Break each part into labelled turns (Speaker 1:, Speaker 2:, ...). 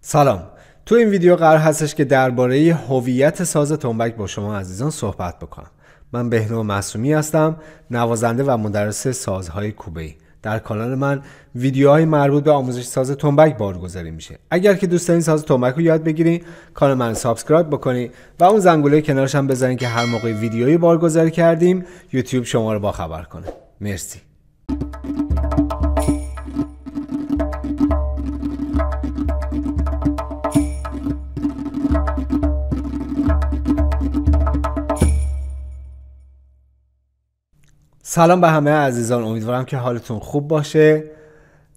Speaker 1: سلام تو این ویدیو قرار هستش که درباره هویت ساز تنبک با شما عزیزان صحبت بکنم من بهنام معصومی هستم نوازنده و مدرس سازهای کوبه در کانال من ویدیوهای مربوط به آموزش ساز تنبک بارگذاری میشه اگر که دوست دارین ساز تنبک رو یاد بگیرین کانال من سابسکرایب بکنید و اون زنگوله کنارش هم بزنین که هر موقع ویدیویی بارگذاری کردیم یوتیوب شما رو باخبر کنه مرسی سلام به همه عزیزان امیدوارم که حالتون خوب باشه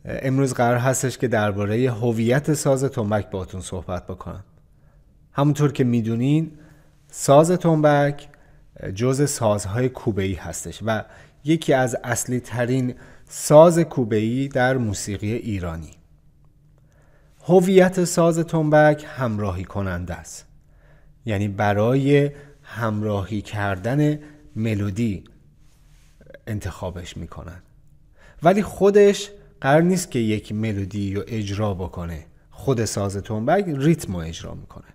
Speaker 1: امروز قرار هستش که درباره هویت ساز تنبک باهاتون صحبت بکنم همونطور که میدونین ساز تنبک جز سازهای کوبه ای هستش و یکی از اصلی ترین ساز کوبه ای در موسیقی ایرانی هویت ساز تنبک همراهی کننده است یعنی برای همراهی کردن ملودی انتخابش میکنن ولی خودش قرار نیست که یک ملودی رو اجرا بکنه خود ساز تنبک ریتم رو اجرا میکنه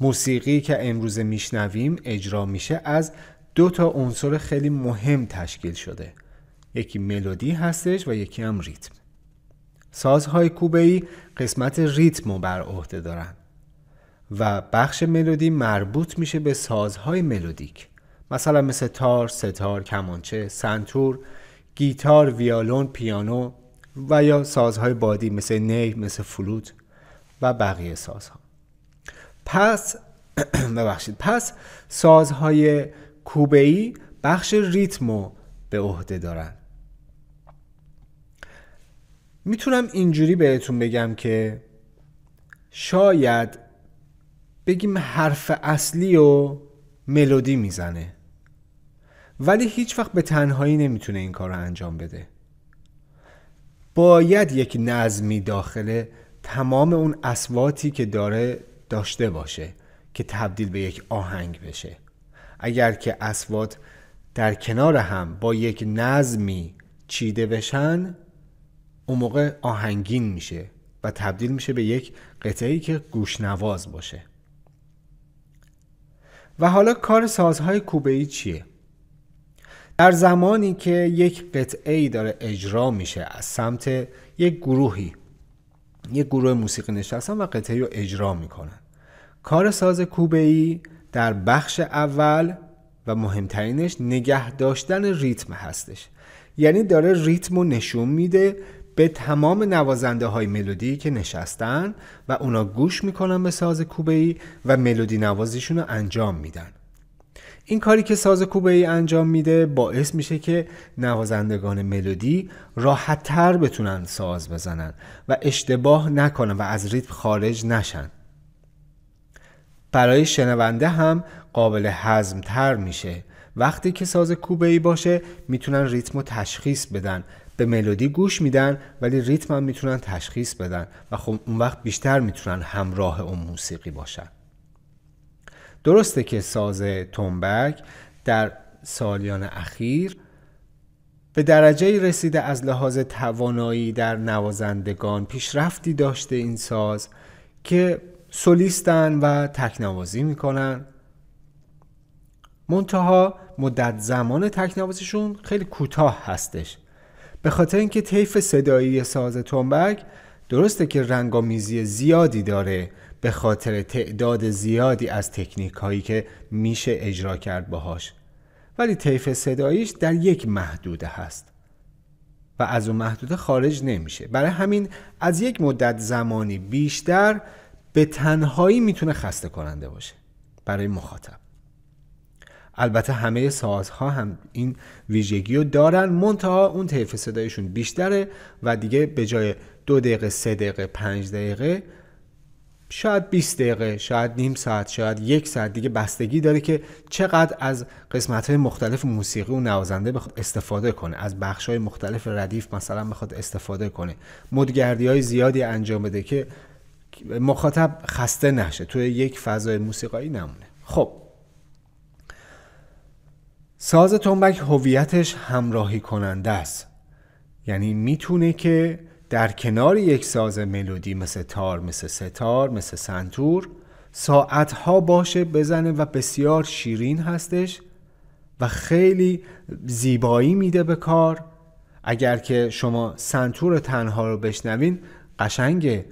Speaker 1: موسیقی که امروز میشنویم اجرا میشه از دو تا عنصر خیلی مهم تشکیل شده یکی ملودی هستش و یکی هم ریتم سازهای کوبه ای قسمت ریتم رو بر عهده دارن و بخش ملودی مربوط میشه به سازهای ملودیک مثلا مثل تار، ستار، کمانچه، سنتور، گیتار، ویالون، پیانو و یا سازهای بادی مثل نی، مثل فلوت و بقیه سازها پس ببخشید پس سازهای کوبه ای بخش ریتمو به عهده دارن میتونم اینجوری بهتون بگم که شاید بگیم حرف اصلی و ملودی میزنه ولی هیچ وقت به تنهایی نمیتونه این کار رو انجام بده باید یک نظمی داخل تمام اون اسواتی که داره داشته باشه که تبدیل به یک آهنگ بشه اگر که اسوات در کنار هم با یک نظمی چیده بشن اون موقع آهنگین میشه و تبدیل میشه به یک قطعی که گوشنواز باشه و حالا کار سازهای کوبه ای چیه؟ در زمانی که یک قطعه ای داره اجرا میشه از سمت یک گروهی یک گروه موسیقی نشستن و قطعه رو اجرا میکنن کار ساز کوبه ای در بخش اول و مهمترینش نگه داشتن ریتم هستش یعنی داره ریتم رو نشون میده به تمام نوازنده های ملودی که نشستن و اونا گوش میکنن به ساز کوبه ای و ملودی نوازیشون رو انجام میدن این کاری که ساز کوبه ای انجام میده باعث میشه که نوازندگان ملودی راحتتر بتونن ساز بزنن و اشتباه نکنن و از ریتم خارج نشن برای شنونده هم قابل تر میشه وقتی که ساز کوبه ای باشه میتونن ریتم رو تشخیص بدن به ملودی گوش میدن ولی ریتم هم میتونن تشخیص بدن و خب اون وقت بیشتر میتونن همراه اون موسیقی باشن درسته که ساز تنبک در سالیان اخیر به درجه رسیده از لحاظ توانایی در نوازندگان پیشرفتی داشته این ساز که سولیستن و تکنوازی میکنن منتها مدت زمان تکنوازیشون خیلی کوتاه هستش به خاطر اینکه طیف صدایی ساز تنبک درسته که رنگامیزی زیادی داره به خاطر تعداد زیادی از تکنیک هایی که میشه اجرا کرد باهاش ولی طیف صداییش در یک محدوده هست و از اون محدوده خارج نمیشه برای همین از یک مدت زمانی بیشتر به تنهایی میتونه خسته کننده باشه برای مخاطب البته همه سازها هم این ویژگی رو دارن منتها اون طیف صدایشون بیشتره و دیگه به جای دو دقیقه سه دقیقه پنج دقیقه شاید 20 دقیقه شاید نیم ساعت شاید یک ساعت دیگه بستگی داره که چقدر از قسمت های مختلف موسیقی و نوازنده بخواد استفاده کنه از بخش های مختلف ردیف مثلا بخواد استفاده کنه مدگردی های زیادی انجام بده که مخاطب خسته نشه توی یک فضای موسیقایی نمونه خب ساز تنبک هویتش همراهی کننده است یعنی میتونه که در کنار یک ساز ملودی مثل تار مثل ستار مثل سنتور ساعتها باشه بزنه و بسیار شیرین هستش و خیلی زیبایی میده به کار اگر که شما سنتور تنها رو بشنوین قشنگه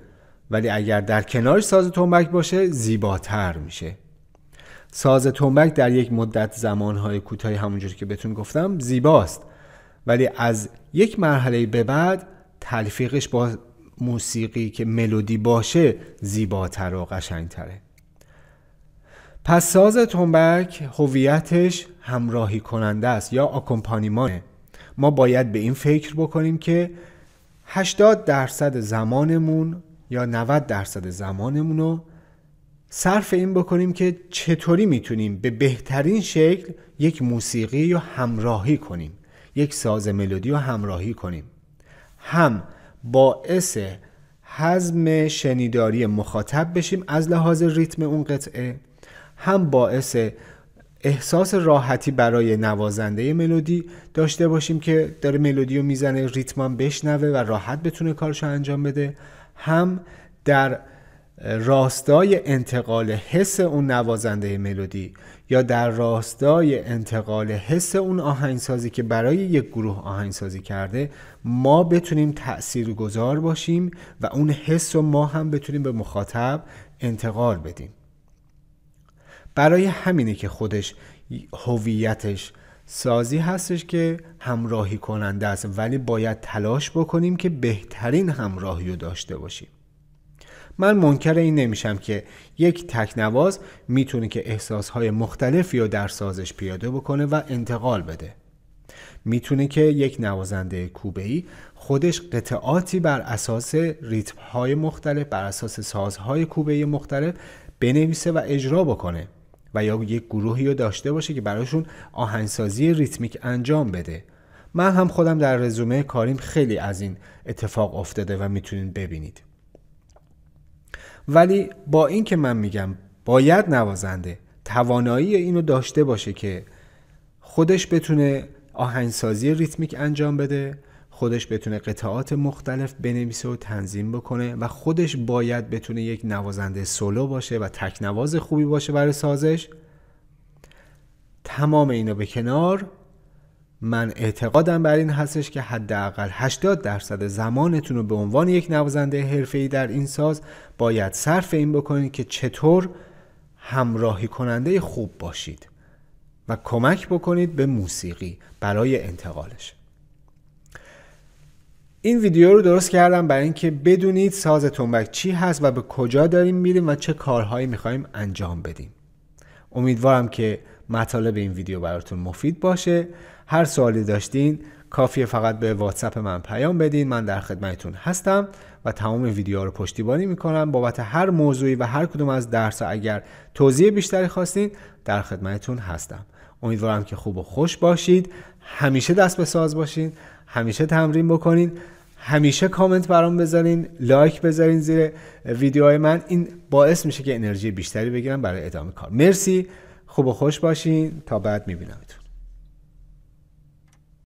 Speaker 1: ولی اگر در کنار ساز تنبک باشه زیباتر میشه ساز تنبک در یک مدت زمانهای کوتاهی همونجور که بهتون گفتم زیباست ولی از یک مرحله به بعد تلفیقش با موسیقی که ملودی باشه زیباتر و قشنگتره پس ساز تنبک هویتش همراهی کننده است یا آکمپانیمانه ما باید به این فکر بکنیم که 80 درصد زمانمون یا 90 درصد زمانمون رو صرف این بکنیم که چطوری میتونیم به بهترین شکل یک موسیقی رو همراهی کنیم یک ساز ملودی رو همراهی کنیم هم باعث حزم شنیداری مخاطب بشیم از لحاظ ریتم اون قطعه هم باعث احساس راحتی برای نوازنده ملودی داشته باشیم که داره ملودی رو میزنه ریتمان بشنوه و راحت بتونه کارش انجام بده هم در راستای انتقال حس اون نوازنده ملودی یا در راستای انتقال حس اون آهنگسازی که برای یک گروه آهنگسازی کرده ما بتونیم تأثیر گذار باشیم و اون حس رو ما هم بتونیم به مخاطب انتقال بدیم برای همینه که خودش هویتش سازی هستش که همراهی کننده است ولی باید تلاش بکنیم که بهترین همراهی رو داشته باشیم من منکر این نمیشم که یک تکنواز میتونه که احساسهای مختلفی رو در سازش پیاده بکنه و انتقال بده میتونه که یک نوازنده کوبه خودش قطعاتی بر اساس ریتم های مختلف بر اساس سازهای کوبه مختلف بنویسه و اجرا بکنه و یا یک گروهی رو داشته باشه که براشون آهنگسازی ریتمیک انجام بده من هم خودم در رزومه کاریم خیلی از این اتفاق افتاده و میتونید ببینید ولی با این که من میگم باید نوازنده توانایی اینو داشته باشه که خودش بتونه آهنگسازی ریتمیک انجام بده خودش بتونه قطعات مختلف بنویسه و تنظیم بکنه و خودش باید بتونه یک نوازنده سولو باشه و تکنواز خوبی باشه برای سازش تمام اینو به کنار من اعتقادم بر این هستش که حداقل 80 درصد زمانتون رو به عنوان یک نوازنده حرفه‌ای در این ساز باید صرف این بکنید که چطور همراهی کننده خوب باشید و کمک بکنید به موسیقی برای انتقالش این ویدیو رو درست کردم برای اینکه بدونید ساز تنبک چی هست و به کجا داریم میریم و چه کارهایی میخوایم انجام بدیم امیدوارم که مطالب این ویدیو براتون مفید باشه هر سوالی داشتین کافیه فقط به واتساپ من پیام بدین من در خدمتتون هستم و تمام ویدیوها رو پشتیبانی میکنم بابت هر موضوعی و هر کدوم از درس اگر توضیح بیشتری خواستین در خدمتتون هستم امیدوارم که خوب و خوش باشید همیشه دست به ساز باشین همیشه تمرین بکنین همیشه کامنت برام بذارین لایک بذارین زیر ویدیوهای من این باعث میشه که انرژی بیشتری بگیرم برای ادامه کار مرسی خوب و خوش باشین تا بعد میبینمتون